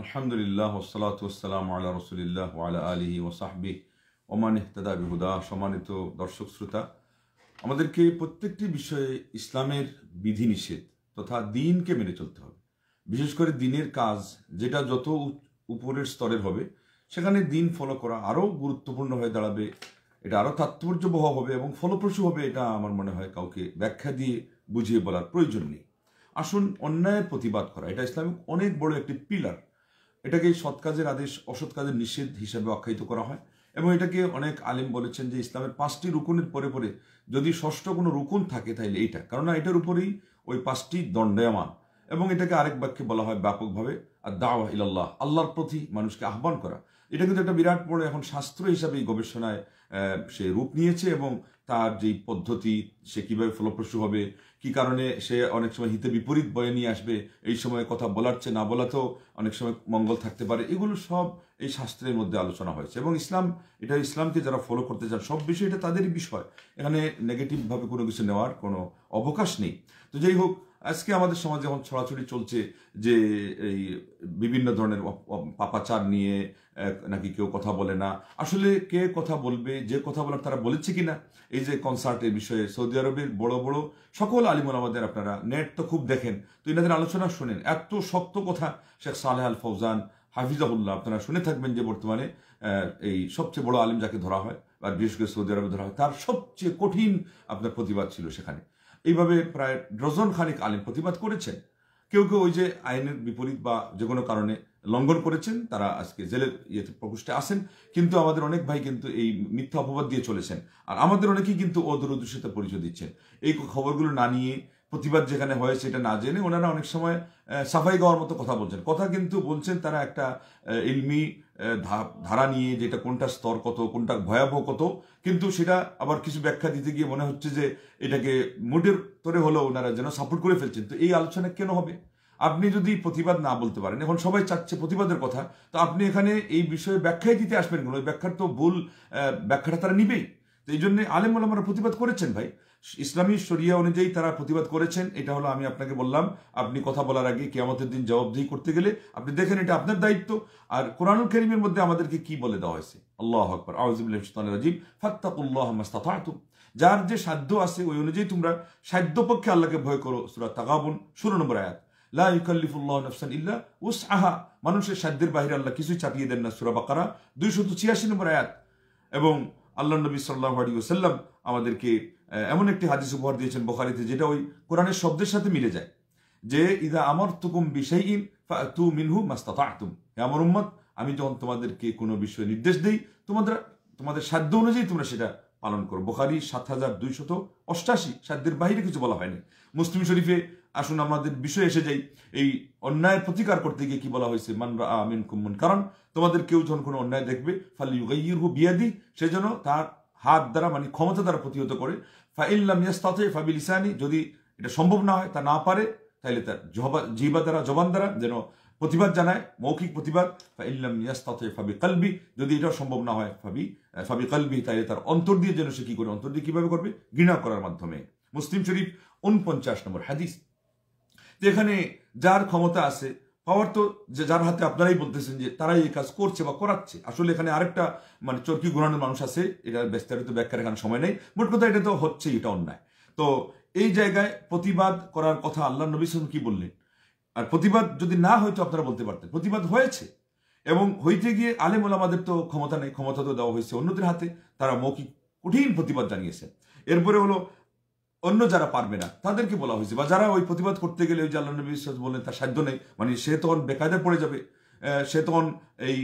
আলহামদুলিল্লাহ ওসলাত ওসালাম আল্লাহ রসুলিল্লাহ আলহি ও সাহবি ওমান ইহতাদা বিহুদা সম্মানিত দর্শক শ্রোতা আমাদেরকে প্রত্যেকটি বিষয়ে ইসলামের বিধিনিষেধ তথা দিনকে মেনে চলতে হবে বিশেষ করে দিনের কাজ যেটা যত উপরের স্তরের হবে সেখানে দিন ফলো করা আরও গুরুত্বপূর্ণ হয়ে দাঁড়াবে এটা আরও তাৎপর্যবহ হবে এবং ফলপ্রসূ হবে এটা আমার মনে হয় কাউকে ব্যাখ্যা দিয়ে বুঝিয়ে বলার প্রয়োজন নেই আসুন অন্যায়ের প্রতিবাদ করা এটা ইসলামিক অনেক বড় একটি পিলার এটাকে সৎ কাজের আদেশ অসৎ কাজের নিষেধ হিসাবে আখ্যায়িত করা হয় এবং এটাকে অনেক আলিম বলেছেন যে ইসলামের পাঁচটি রুকুনের পরে পরে যদি ষষ্ঠ কোনো রুকুন থাকে তাহলে এইটা কেননা এটার উপরেই ওই পাঁচটি দণ্ডায়মান এবং এটাকে আরেক বাক্যে বলা হয় ব্যাপকভাবে আর দাওয়া ইল্লাহ আল্লাহর প্রতি মানুষকে আহ্বান করা এটা কিন্তু একটা বিরাট বড় এখন শাস্ত্র হিসাবে এই গবেষণায় সে রূপ নিয়েছে এবং তার যে পদ্ধতি সে কিভাবে ফলপ্রসূ হবে কি কারণে সে অনেক সময় হিতে বিপরীত বয়ে নিয়ে আসবে এই সময় কথা বলার চেয়ে না বলাতেও অনেক সময় মঙ্গল থাকতে পারে এগুলো সব এই শাস্ত্রের মধ্যে আলোচনা হয়েছে এবং ইসলাম এটা ইসলামকে যারা ফলো করতে চান সব বিষয় এটা তাদেরই বিষয় এখানে নেগেটিভভাবে কোনো কিছু নেওয়ার কোনো অবকাশ নেই তো যাই হোক আজকে আমাদের সমাজে যখন ছড়াছড়ি চলছে যে এই বিভিন্ন ধরনের পাপাচার নিয়ে নাকি কেউ কথা বলে না আসলে কে কথা বলবে যে কথা বলার তারা বলেছে কি না এই যে কনসার্টের বিষয়ে সৌদি আরবের বড় বড় সকল আলিমুল আমাদের আপনারা নেট তো খুব দেখেন তো এনাদের আলোচনা শোনেন এত শক্ত কথা শেখ সালেহ আল ফৌজান হাফিজাবুল্লাহ আপনারা শুনে থাকবেন যে বর্তমানে এই সবচেয়ে বড় আলিম যাকে ধরা হয় আর বিশেষ করে সৌদি আরবে ধরা হয় তার সবচেয়ে কঠিন আপনার প্রতিবাদ ছিল সেখানে এইভাবে প্রায় ডজন খানিক আলেম প্রতিবাদ করেছেন কেউ কেউ ওই যে আইনের বিপরীত বা যে কোনো কারণে লঙ্ঘন করেছেন তারা আজকে জেলের ইয়েতে প্রকোষ্ঠে আসেন কিন্তু আমাদের অনেক ভাই কিন্তু এই মিথ্যা অপবাদ দিয়ে চলেছেন আর আমাদের অনেকেই কিন্তু অদূরদূষিত পরিচয় দিচ্ছেন এই খবরগুলো না নিয়ে প্রতিবাদ যেখানে হয় সেটা না জেনে ওনারা অনেক সময় সাফাই গাওয়ার মতো কথা বলছেন কথা কিন্তু বলছেন তারা একটা ইলমি ধারা নিয়ে যেটা কোনটা স্তর কত কোনটা ভয়াবহ কত কিন্তু সেটা আবার কিছু ব্যাখ্যা দিতে গিয়ে মনে হচ্ছে যে এটাকে মুডের তরে হলেও ওনারা যেন সাপোর্ট করে ফেলছেন তো এই আলোচনা কেন হবে আপনি যদি প্রতিবাদ না বলতে পারেন এখন সবাই চাচ্ছে প্রতিবাদের কথা তো আপনি এখানে এই বিষয়ে ব্যাখ্যাই দিতে আসবেন কোনো ব্যাখ্যার তো ভুল ব্যাখ্যাটা তারা নিবেই তো এই জন্য আলেম আলমারা প্রতিবাদ করেছেন ভাই ইসলামী শরিয়া অনুযায়ী তারা প্রতিবাদ করেছেন এটা হলো আমি আপনাকে বললাম আপনি কথা বলার আগে কেয়ামতের দিন জবাবদিহি করতে গেলে আপনি দেখেন এটা আপনার দায়িত্ব আর কোরআনুল করিমের মধ্যে আমাদেরকে কি বলে দেওয়া হয়েছে আল্লাহ আকবর আউজিবুল্লাহ রাজিম ফাত্তাকুল্লাহ মাস্তাফাতু যার যে সাধ্য আছে ওই অনুযায়ী তোমরা সাধ্য পক্ষে আল্লাহকে ভয় করো সুরা তাকাবুন ষোলো নম্বর আয়াত নফসান আহা মানুষের সাধ্যের বাহিরে আল্লাহ কিছুই চাপিয়ে দেন না সুরা বাকারা দুইশত ছিয়াশি নম্বর আয়াত এবং আল্লাহ নবী সাল্লাহ আলী ওসাল্লাম আমাদেরকে এমন একটি হাদিস উপহার দিয়েছেন বোখারিতে যেটা ওই কোরআনের শব্দের সাথে মিলে যায় যে ইদা আমার তুকুম বিষয় ইন তু মিনহু মাস্তা আতুম আমার উম্মত আমি যখন তোমাদেরকে কোনো বিষয়ে নির্দেশ দিই তোমাদের তোমাদের সাধ্য অনুযায়ী তোমরা সেটা পালন করো বোখারি সাত হাজার দুইশত অষ্টাশি সাধ্যের বাহিরে কিছু বলা হয়নি মুসলিম শরীফে আসুন আমাদের বিষয়ে এসে যাই এই অন্যায়ের প্রতিকার করতে গিয়ে কি বলা হয়েছে মান আমিন কুম্মন কারণ তোমাদের কেউ যখন কোনো অন্যায় দেখবে ফাল ইউগাইর হু বিয়াদি সেই জন্য তার হাত দ্বারা মানে ক্ষমতা দ্বারা প্রতিহত করে ফাইল্লাম ইয়াস্তাতে ফাবিল ইসানি যদি এটা সম্ভব না হয় তা না পারে তাহলে তার জবা জিবা দ্বারা জবান দ্বারা যেন প্রতিবাদ জানায় মৌখিক প্রতিবাদ ইল্লাম ইয়াস্তাতে ফাবি কালবি যদি এটা সম্ভব না হয় ফাবি ফাবি কালবি তাহলে তার অন্তর দিয়ে যেন সে কী করে অন্তর দিয়ে কীভাবে করবে ঘৃণা করার মাধ্যমে মুসলিম শরীফ উনপঞ্চাশ নম্বর হাদিস যেখানে যার ক্ষমতা আছে পাওয়ার তো যে যার হাতে আপনারাই বলতেছেন যে তারাই এই কাজ করছে বা করাচ্ছে আসলে এখানে আরেকটা মানে চরকি ঘোরানোর মানুষ আছে এটা বিস্তারিত ব্যাখ্যার এখানে সময় নেই মোট কথা এটা তো হচ্ছেই এটা অন্যায় তো এই জায়গায় প্রতিবাদ করার কথা আল্লাহ নবী সাল কি বললেন আর প্রতিবাদ যদি না হয়তো আপনারা বলতে পারতেন প্রতিবাদ হয়েছে এবং হইতে গিয়ে আলেম আলামাদের তো ক্ষমতা নেই ক্ষমতা তো দেওয়া হয়েছে অন্যদের হাতে তারা মৌখিক কঠিন প্রতিবাদ জানিয়েছেন এরপরে হলো অন্য যারা পারবে না তাদেরকে বলা হয়েছে বা যারা ওই প্রতিবাদ করতে গেলে ওই জাল্লা নবী ইসলাম বলেন তার সাধ্য নেই মানে সে তখন বেকায়দায় পড়ে যাবে সে তখন এই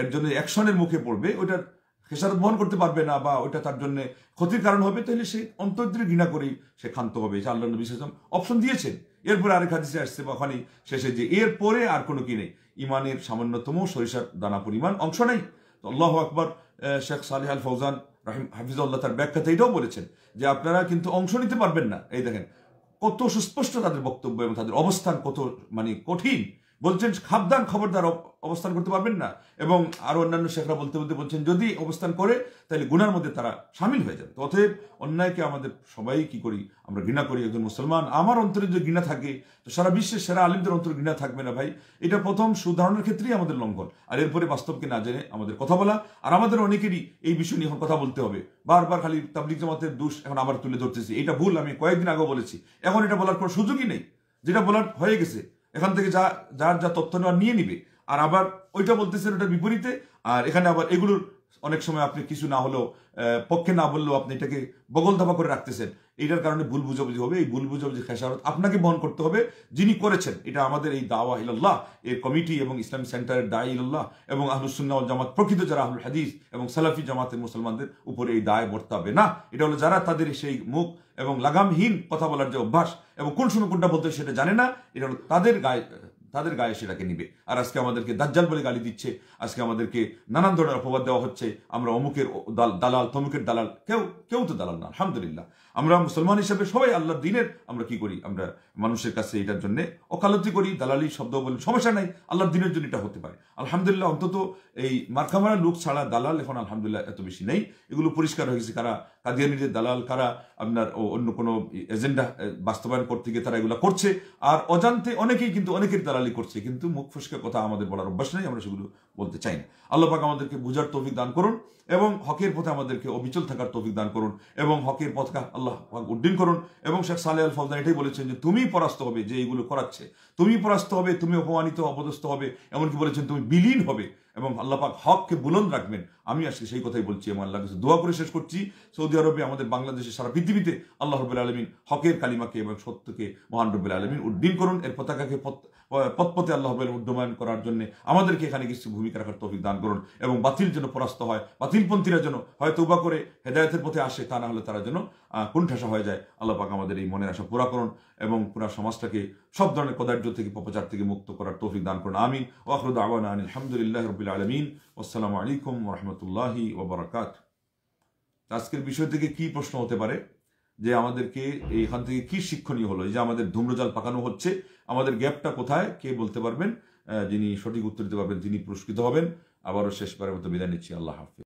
এর জন্য অ্যাকশনের মুখে পড়বে ওইটার খেসারত বহন করতে পারবে না বা ওইটা তার জন্য ক্ষতির কারণ হবে তাহলে সে অন্তর্দ্রে ঘৃণা করেই সে ক্ষান্ত হবে যে আল্লাহ নবী ইসলাম অপশন দিয়েছেন এরপরে আরেক হাদিসে আসছে বা ওখানে শেষে যে এরপরে আর কোনো কি নেই ইমানের সামান্যতম সরিষার দানা পরিমাণ অংশ নেই তো আল্লাহ আকবর শেখ সালেহ আল ফৌজান রাহিম হাফিজুল্লাহ তার ব্যাখ্যাতে এটাও বলেছেন যে আপনারা কিন্তু অংশ নিতে পারবেন না এই দেখেন কত সুস্পষ্ট তাদের বক্তব্য এবং তাদের অবস্থান কত মানে কঠিন বলছেন খাবদান খবরদার অবস্থান করতে পারবেন না এবং আরো অন্যান্য শেখরা বলতে বলতে বলছেন যদি অবস্থান করে তাহলে গুনার মধ্যে তারা সামিল হয়ে যান অতএব অন্যায়কে আমাদের সবাই কি করি আমরা ঘৃণা করি একজন মুসলমান আমার অন্তরে যদি ঘৃণা থাকে তো সারা বিশ্বের সেরা আলিমদের অন্তরে ঘৃণা থাকবে না ভাই এটা প্রথম সুধারণের ক্ষেত্রেই আমাদের লঙ্ঘন আর এরপরে বাস্তবকে না জেনে আমাদের কথা বলা আর আমাদের অনেকেরই এই বিষয় নিয়ে কথা বলতে হবে বারবার খালি তাবলিক জামাতের দোষ এখন আবার তুলে ধরতেছি এটা ভুল আমি কয়েকদিন আগে বলেছি এখন এটা বলার কোনো সুযোগই নেই যেটা বলার হয়ে গেছে এখান থেকে যা যার যা তথ্য নেওয়া নিয়ে নিবে আর আবার ওইটা বলতেছেন ওটার বিপরীতে আর এখানে আবার এগুলোর অনেক সময় আপনি কিছু না হলেও পক্ষে না বললেও আপনি এটাকে বগল ধাপা করে রাখতেছেন এটার কারণে ভুল বুঝাবুঝি হবে এই ভুল বুঝাবুঝি খেসারত আপনাকে বহন করতে হবে যিনি করেছেন এটা আমাদের এই দাওয়া ইল্লাহ এর কমিটি এবং ইসলামী সেন্টারের দায় ইল্লাহ এবং আহলুসুল্লাহ জামাত প্রকৃত যারা আহুল হাদিস এবং সালাফি জামাতের মুসলমানদের উপরে এই দায় বর্তাবে না এটা হলো যারা তাদের সেই মুখ এবং লাগামহীন কথা বলার যে অভ্যাস এবং কোন শুনে কোনটা বলতে সেটা জানে না এটা হলো তাদের গায়ে তাদের গায়ে সেটাকে নিবে আর আজকে আমাদেরকে দাজ্জাল বলে গালি দিচ্ছে আজকে আমাদেরকে নানান ধরনের অপবাদ দেওয়া হচ্ছে আমরা অমুকের দালাল তমুকের দালাল কেউ কেউ তো দালাল না আলহামদুলিল্লাহ আমরা মুসলমান হিসাবে সবাই আল্লাহ দিনের আমরা কি করি আমরা মানুষের কাছে এটার জন্য অকালতি করি দালালি শব্দ বলি সমস্যা নাই আল্লাহ দিনের জন্য এটা হতে পারে আলহামদুলিল্লাহ অন্তত এই মার্কামারা লোক ছাড়া দালাল এখন আলহামদুলিল্লাহ এত বেশি নেই এগুলো পরিষ্কার হয়ে গেছে কারা কাদিয়ানিদের দালাল কারা আপনার অন্য কোনো এজেন্ডা বাস্তবায়ন করতে গিয়ে তারা এগুলো করছে আর অজান্তে অনেকেই কিন্তু অনেকের দালালি করছে কিন্তু মুখ ফুসকা কথা আমাদের বলার অভ্যাস নেই আমরা সেগুলো বলতে চাই না আল্লাহ পাক আমাদেরকে বুঝার তৌফিক দান করুন এবং হকের পথে আমাদেরকে অবিচল থাকার তৌফিক দান করুন এবং হকের পথকে আল্লাহ পাক করুন এবং শেখ সালে আল ফৌজান এটাই বলেছেন যে তুমি পরাস্ত হবে যে এইগুলো করাচ্ছে তুমি পরাস্ত হবে তুমি অপমানিত অপদস্থ হবে এমনকি বলেছেন তুমি বিলীন হবে এবং আল্লাপাক হককে বুলন্দ রাখবেন আমি আজকে সেই কথাই বলছি এবং আল্লাহ কাছে দোয়া করে শেষ করছি সৌদি আরবে আমাদের বাংলাদেশে সারা পৃথিবীতে আল্লাহ রবুল আলমিন হকের কালিমাকে এবং সত্যকে মহান রবুল আলমিন উড্ডীন করুন এর পতাকাকে পথপথে আল্লাহ রবুল উদ্যমায়ন করার জন্য আমাদেরকে এখানে কিছু ভূমিকা রাখার তফিক দান করুন এবং বাতিল যেন পরাস্ত হয় বাতিলপন্থীরা যেন হয়তো উবা করে হেদায়তের পথে আসে তা না হলে তারা যেন কুণ্ঠাসা হয়ে যায় আল্লাহ পাক আমাদের এই মনের আশা পুরা করুন এবং পুরা সমাজটাকে সব ধরনের কদার্য থেকে পপচার থেকে মুক্ত করার তৌফিক দান করুন আমিন ওয়াকরুদ আওয়ান আলহামদুলিল্লাহ রবিল আলমিন আসসালামু আলাইকুম রহমতুল্লাহি ওবরাকাত আজকের বিষয় থেকে কি প্রশ্ন হতে পারে যে আমাদেরকে এইখান থেকে কি শিক্ষণীয় হলো যে আমাদের ধূম্রজাল পাকানো হচ্ছে আমাদের গ্যাপটা কোথায় কে বলতে পারবেন যিনি সঠিক উত্তর দিতে পারবেন তিনি পুরস্কৃত হবেন আবারও শেষবারের মতো বিদায় নিচ্ছি আল্লাহ হাফিজ